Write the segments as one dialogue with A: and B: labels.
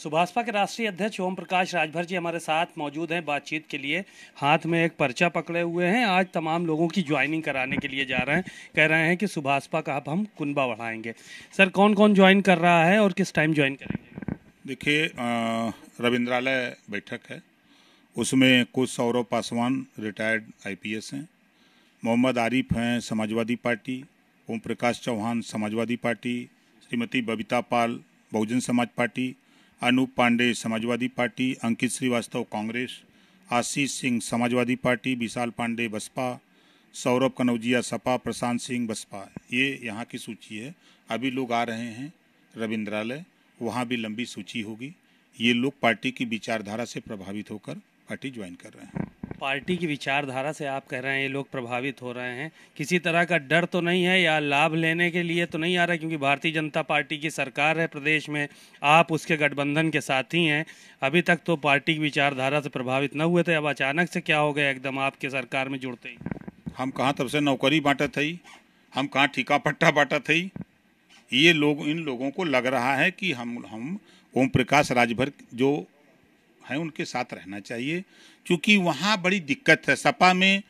A: सो भाजपा के राष्ट्रीय अध्यक्ष ओम प्रकाश राजभर जी हमारे साथ मौजूद हैं बातचीत के लिए हाथ में एक पर्चा पकड़े हुए हैं आज तमाम लोगों की ज्वाइनिंग कराने के लिए जा रहे हैं कह रहे हैं कि सुभाषपा का अब हम कुनबा बढ़ाएंगे सर कौन कौन ज्वाइन कर रहा है और किस टाइम ज्वाइन करेंगे देखिए रविंद्रालय बैठक है
B: उसमें कुछ सौरभ पासवान रिटायर्ड आई हैं मोहम्मद आरिफ हैं Samajwadi Party Om Prakash Chauhan Samajwadi Party Shrimati Babita Pal Bahujan Samaj Party Anup Pandey Samajwadi Party Ankit Srivastava Congress Ashish Singh Samajwadi Party Vishal Pandey Baspa Saurabh Kanaujia Sapa Prashant Singh Baspa ये यहाँ की सूची है अभी लोग आ रहे हैं रविंद्रालय वहाँ भी लंबी सूची होगी ये लोग पार्टी की विचारधारा से प्रभावित होकर पार्टी ज्वाइन कर रहे हैं
A: पार्टी की विचारधारा से आप कह रहे हैं ये लोग प्रभावित हो रहे हैं किसी तरह का डर तो नहीं है या लाभ लेने के लिए तो नहीं आ रहा क्योंकि भारतीय जनता पार्टी की सरकार है प्रदेश में आप उसके गठबंधन के साथी हैं अभी तक तो पार्टी की विचारधारा से प्रभावित न हुए थे अब अचानक से क्या हो गया एकदम आपके सरकार में जुड़ते ही
B: हम कहाँ तब से नौकरी बांटा थी हम कहाँ ठीका पट्टा बांटा थी ये लोग इन लोगों को लग रहा है कि हम हम ओम प्रकाश राजभर जो हैं उनके साथ रहना चाहिए क्योंकि वहाँ बड़ी दिक्कत है सपा में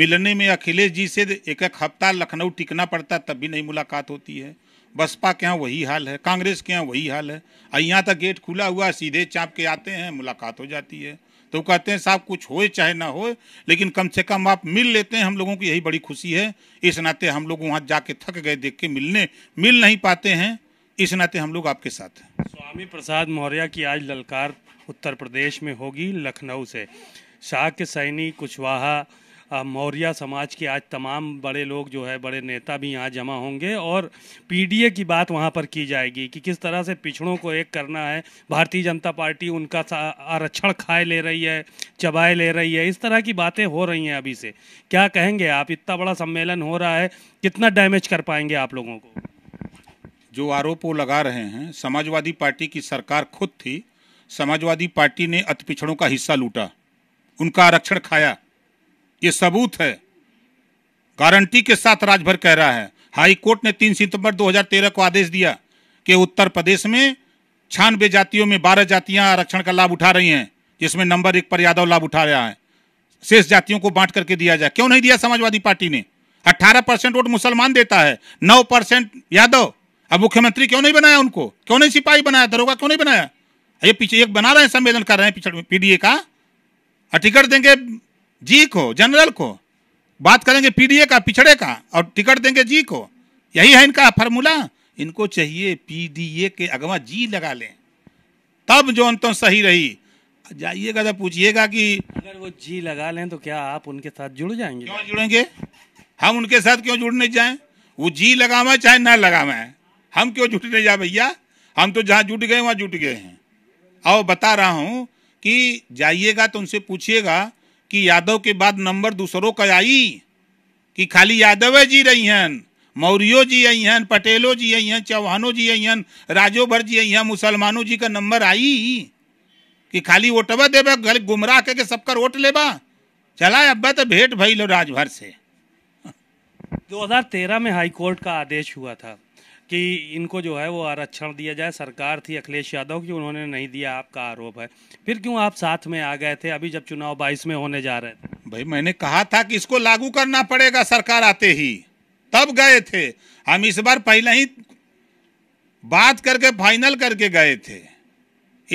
B: मिलने में अखिलेश जी से एक एक हफ्ता लखनऊ टिकना पड़ता तब भी नहीं मुलाकात होती है बसपा के यहाँ वही हाल है कांग्रेस के यहाँ वही हाल है और यहाँ तक गेट खुला हुआ सीधे चाप के आते हैं मुलाकात हो जाती है तो कहते हैं साहब कुछ होए चाहे ना हो लेकिन कम से कम आप मिल लेते हैं हम लोगों की यही बड़ी खुशी है इस नाते हम लोग वहाँ जाके थक गए
A: देख के मिलने मिल नहीं पाते हैं इस नाते हम लोग आपके साथ हैं स्वामी प्रसाद मौर्य की आज ललकार उत्तर प्रदेश में होगी लखनऊ से शाह के सैनी कुशवाहा मौर्य समाज के आज तमाम बड़े लोग जो है बड़े नेता भी यहाँ जमा होंगे और पीडीए की बात वहाँ पर की जाएगी कि किस तरह से पिछड़ों को एक करना है भारतीय जनता पार्टी उनका आरक्षण खाए ले रही है चबाए ले रही है इस तरह की बातें हो रही हैं अभी से क्या कहेंगे आप इतना बड़ा सम्मेलन हो रहा है कितना डैमेज कर पाएंगे आप लोगों को जो आरोप वो लगा रहे हैं समाजवादी पार्टी की सरकार खुद
B: थी समाजवादी पार्टी ने अति पिछड़ों का हिस्सा लूटा उनका आरक्षण खाया ये सबूत है गारंटी के साथ राजभर कह रहा है हाई कोर्ट ने 3 सितंबर 2013 को आदेश दिया कि उत्तर प्रदेश में छानबे जातियों में बारह जातियां आरक्षण का लाभ उठा रही हैं जिसमें नंबर एक पर यादव लाभ उठा रहा है शेष जातियों को बांट करके दिया जाए क्यों नहीं दिया समाजवादी पार्टी ने 18 परसेंट वोट मुसलमान देता है 9 परसेंट यादव अब मुख्यमंत्री क्यों नहीं बनाया उनको क्यों नहीं सिपाही बनाया दरोगा क्यों नहीं बनाया ये पीछे एक बना रहे हैं संवेदन कर रहे हैं पिछड़ पीडीए का और टिकट देंगे जी को जनरल को बात करेंगे पीडीए का पिछड़े का और टिकट देंगे जी को यही है इनका फार्मूला इनको चाहिए पीडीए के अगवा जी लगा लें तब जो तो सही रही जाइएगा तो पूछिएगा कि अगर वो जी लगा लें तो क्या आप उनके साथ जुड़ जाएंगे क्यों जुड़ेंगे हम उनके साथ क्यों जुड़ने जाएं वो जी लगावा चाहे ना लगावा हम क्यों जुटने जा भैया हम तो जहाँ जुट गए वहां जुट गए हैं और बता रहा हूँ कि जाइएगा तो उनसे पूछिएगा कि यादव के बाद नंबर दूसरों का आई कि खाली यादव जी रही हैं मौर्यो जी आई हैं पटेलो जी आई हैं चौहानो जी आई हैं राजो भर जी आई हैं मुसलमानों जी का नंबर आई कि खाली वोटबा देबा घर गुमराह करके सबका वोट लेबा चला अब्बा तो भेंट भई लो
A: राजभर से 2013 में हाईकोर्ट का आदेश हुआ था कि इनको जो है वो आरक्षण दिया जाए सरकार थी अखिलेश यादव की उन्होंने नहीं दिया आपका आरोप है फिर क्यों आप साथ में आ गए थे अभी जब चुनाव बाईस में होने जा रहे थे भाई मैंने कहा था कि इसको लागू करना पड़ेगा सरकार आते ही तब गए थे
B: हम इस बार पहले ही बात करके फाइनल करके गए थे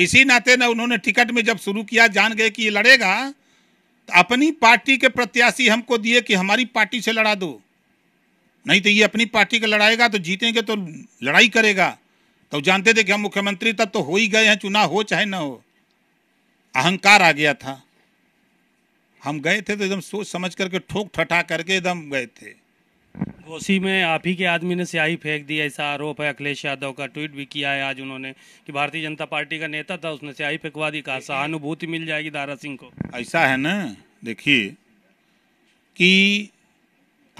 B: इसी नाते ना उन्होंने टिकट में जब शुरू किया जान गए कि ये लड़ेगा तो अपनी पार्टी के प्रत्याशी हमको दिए कि हमारी पार्टी से लड़ा दो नहीं तो ये अपनी पार्टी का लड़ाएगा तो जीतेंगे तो लड़ाई करेगा तो जानते थे कि हम मुख्यमंत्री तब तो हो ही गए हैं चुनाव हो चाहे ना हो अहंकार आ गया था हम गए थे तो एकदम सोच समझ करके ठोक ठटा करके एकदम गए थे
A: घोसी में आप ही के आदमी ने स्याही फेंक दी ऐसा आरोप है अखिलेश यादव का ट्वीट भी किया है आज उन्होंने कि भारतीय जनता पार्टी का नेता था उसने स्याही फेंकवा दी कहा सहानुभूति मिल जाएगी दारा सिंह को
B: ऐसा है ना देखिए कि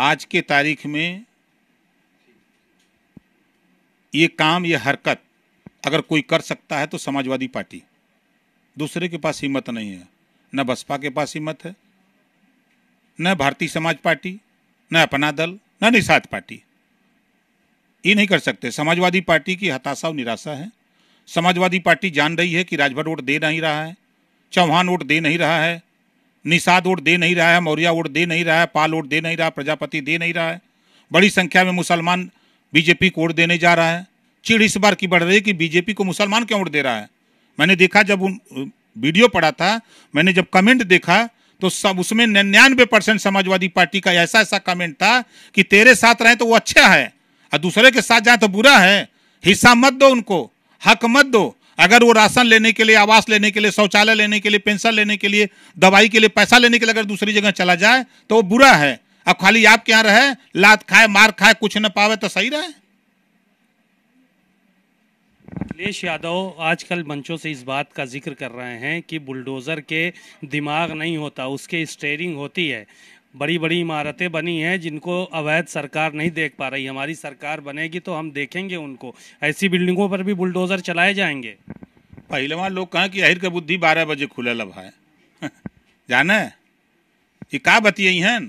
B: आज के तारीख में ये काम ये हरकत अगर कोई कर सकता है तो समाजवादी पार्टी दूसरे के पास हिम्मत नहीं है न बसपा के पास हिम्मत है न भारतीय समाज पार्टी न अपना दल न निषाद पार्टी ये नहीं कर सकते समाजवादी पार्टी की हताशा और निराशा है समाजवादी पार्टी जान रही है कि राजभर वोट दे नहीं रहा है चौहान वोट दे नहीं रहा है निषाद वोट दे नहीं रहा है मौर्या वोट दे नहीं रहा है पाल वोट दे नहीं रहा प्रजापति दे नहीं रहा है बड़ी संख्या में मुसलमान बीजेपी को वोट देने जा रहा है चिड़ इस बार की बढ़ रही है कि बीजेपी को मुसलमान क्यों वोट दे रहा है मैंने देखा जब उन वीडियो पढ़ा था मैंने जब कमेंट देखा तो सब उसमें निन्यानवे परसेंट समाजवादी पार्टी का ऐसा ऐसा कमेंट था कि तेरे साथ रहें तो वो अच्छा है और दूसरे के साथ जाए तो बुरा है हिस्सा मत दो उनको हक मत दो अगर वो राशन लेने के लिए आवास लेने के लिए शौचालय लेने के लिए पेंशन लेने के लिए दवाई के लिए पैसा लेने के लिए अगर दूसरी जगह चला जाए तो वो बुरा है अब खाली आप क्या रहे लात खाए मार खाए कुछ न पावे तो सही रहे
A: अखिलेश यादव आजकल मंचों से इस बात का जिक्र कर रहे हैं कि बुलडोज़र के दिमाग नहीं होता उसके स्टेयरिंग होती है बड़ी बड़ी इमारतें बनी हैं जिनको अवैध सरकार नहीं देख पा रही हमारी सरकार बनेगी तो हम देखेंगे उनको ऐसी बिल्डिंगों पर भी बुलडोज़र चलाए जाएंगे पहले वहाँ लोग कहें कि अहिर का बुद्धि बारह बजे खुला लभा है जाने
B: ये का बतियाई हैं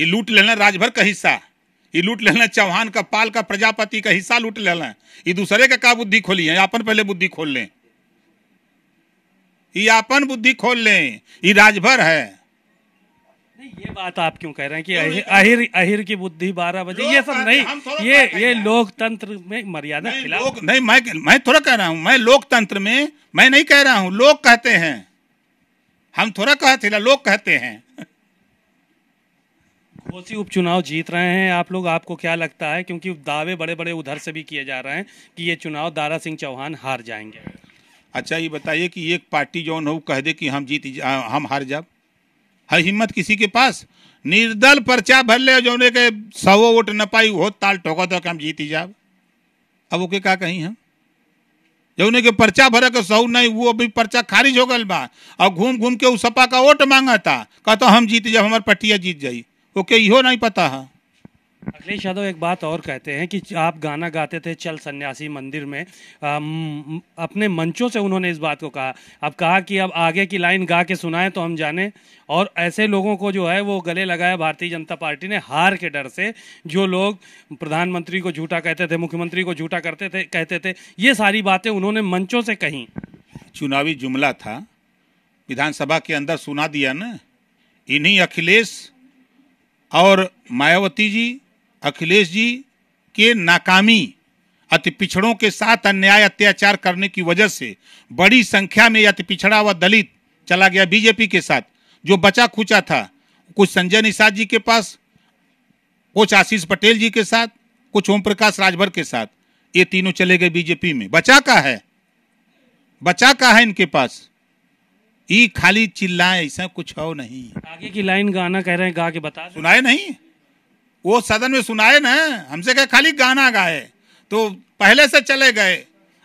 B: ये लूट लेना राजभर का हिस्सा ये लूट लेना चौहान का पाल का प्रजापति का हिस्सा लूट लेना ये दूसरे का क्या बुद्धि खोली है अपन पहले बुद्धि खोल लें ये अपन बुद्धि खोल लें ये राजभर है
A: ये बात आप क्यों कह रहे हैं कि अहिर अहिर, की बुद्धि बारह बजे ये सब नहीं ये ये लोकतंत्र में मर्यादा खिलाफ नहीं मैं मैं थोड़ा कह रहा हूँ मैं लोकतंत्र
B: में मैं नहीं कह रहा हूँ लोग कहते हैं हम थोड़ा कहते लोग कहते हैं
A: घोसी उपचुनाव जीत रहे हैं आप लोग आपको क्या लगता है क्योंकि दावे बड़े बड़े उधर से भी किए जा रहे हैं कि ये चुनाव दारा सिंह चौहान हार जाएंगे
B: अच्छा ये बताइए कि एक पार्टी जो हो कह दे कि हम जीत हम हार जाब है हिम्मत किसी के पास निर्दल पर्चा भर ले जो के सौ वोट न पाई हो ताल ठोको तो हम जीत जाब अब ओके क्या कही हम जौने के पर्चा भरे के सौ नहीं वो अभी पर्चा खारिज हो गल बा और घूम घूम के उस सपा का वोट मांगा था कहता तो
A: हम जीत जाब हमारे पटिया जीत जाई ओके यो नहीं पता है अखिलेश यादव एक बात और कहते हैं कि आप गाना गाते थे चल सन्यासी मंदिर में आ, अपने मंचों से उन्होंने इस बात को कहा अब कहा कि अब आगे की लाइन गा के सुनाएं तो हम जाने और ऐसे लोगों को जो है वो गले लगाया भारतीय जनता पार्टी ने हार के डर से जो लोग प्रधानमंत्री को झूठा कहते थे मुख्यमंत्री को झूठा करते थे कहते थे ये सारी बातें उन्होंने मंचों से कही चुनावी जुमला था विधानसभा के अंदर सुना दिया न
B: इन्हीं अखिलेश और मायावती जी अखिलेश जी के नाकामी अति पिछड़ों के साथ अन्याय अत्याचार करने की वजह से बड़ी संख्या में अति पिछड़ा व दलित चला गया बीजेपी के साथ जो बचा खुचा था कुछ संजय निषाद जी के पास कुछ आशीष पटेल जी के साथ कुछ ओम प्रकाश राजभर के साथ ये तीनों चले गए बीजेपी में बचा का है बचा का है इनके पास ई खाली चिल्लाए ऐसा कुछ हो नहीं आगे की लाइन गाना कह रहे हैं गा के बता सुनाए नहीं वो सदन में सुनाए ना हमसे कहे खाली गाना गाए तो पहले से चले गए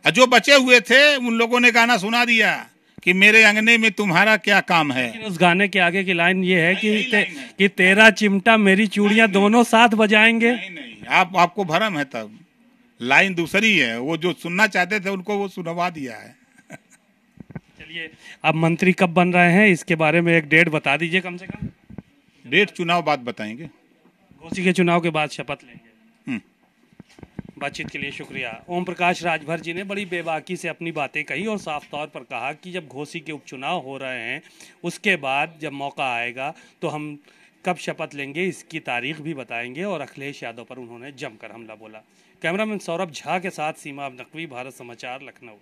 B: और जो बचे हुए थे उन लोगों ने गाना सुना दिया
A: कि मेरे अंगने में तुम्हारा क्या काम है उस गाने के आगे की लाइन ये है कि ते, है। कि तेरा चिमटा मेरी चूड़िया दोनों साथ बजाएंगे नहीं, नहीं आप आपको
B: भरम है तब लाइन दूसरी है वो जो सुनना चाहते थे उनको वो सुनवा दिया है
A: चलिए अब मंत्री कब बन रहे हैं इसके बारे में एक डेट बता दीजिए कम से कम डेट चुनाव बाद बताएंगे घोसी के चुनाव के बाद शपथ लेंगे हम्म। बातचीत के लिए शुक्रिया ओम प्रकाश राजभर जी ने बड़ी बेबाकी से अपनी बातें कही और साफ तौर पर कहा कि जब घोसी के उपचुनाव हो रहे हैं उसके बाद जब मौका आएगा तो हम कब शपथ लेंगे इसकी तारीख भी बताएंगे और अखिलेश यादव पर उन्होंने जमकर हमला बोला कैमरामैन सौरभ झा के साथ सीमा नकवी भारत समाचार लखनऊ